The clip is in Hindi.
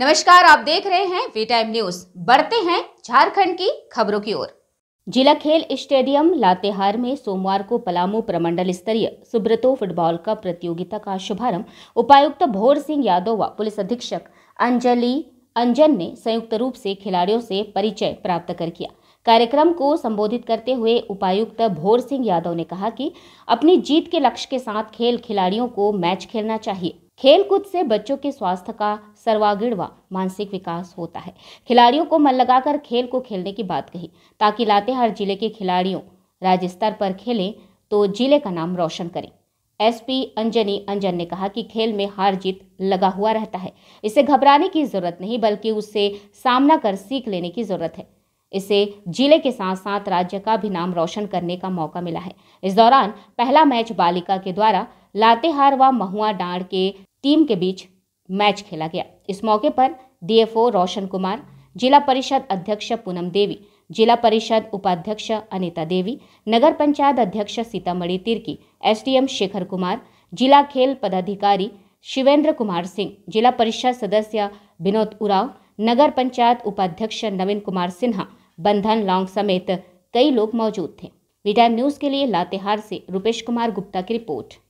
नमस्कार आप देख रहे हैं वी टाइम न्यूज बढ़ते हैं झारखंड की खबरों की ओर जिला खेल स्टेडियम लातेहार में सोमवार को पलामू प्रमंडल स्तरीय सुब्रतो फुटबॉल कप प्रतियोगिता का शुभारंभ उपायुक्त भोर सिंह यादव व पुलिस अधीक्षक अंजलि अंजन ने संयुक्त रूप से खिलाड़ियों से परिचय प्राप्त कर किया कार्यक्रम को संबोधित करते हुए उपायुक्त भोर सिंह यादव ने कहा कि अपनी जीत के लक्ष्य के साथ खेल खिलाड़ियों को मैच खेलना चाहिए खेलकूद से बच्चों के स्वास्थ्य का सर्वागीण व मानसिक विकास होता है खिलाड़ियों को मन लगाकर खेल को खेलने की बात कही ताकि लातेहार जिले के खिलाड़ियों राज्य स्तर पर खेलें तो जिले का नाम रोशन करें एसपी अंजनी अंजन ने कहा कि खेल में हार जीत लगा हुआ रहता है इसे घबराने की जरूरत नहीं बल्कि उससे सामना कर सीख लेने की जरूरत है इसे जिले के साथ साथ राज्य का भी नाम रोशन करने का मौका मिला है इस दौरान पहला मैच बालिका के द्वारा लातेहार व महुआ डांड के टीम के बीच मैच खेला गया इस मौके पर डीएफओ रोशन कुमार जिला परिषद अध्यक्ष पूनम देवी जिला परिषद उपाध्यक्ष अनिता देवी नगर पंचायत अध्यक्ष सीतामढ़ी तिर्की एसडीएम शेखर कुमार जिला खेल पदाधिकारी शिवेंद्र कुमार सिंह जिला परिषद सदस्य विनोद उराव नगर पंचायत उपाध्यक्ष नवीन कुमार सिन्हा बंधन लॉन्ग समेत कई लोग मौजूद थे वी न्यूज़ के लिए लातेहार से रुपेश कुमार गुप्ता की रिपोर्ट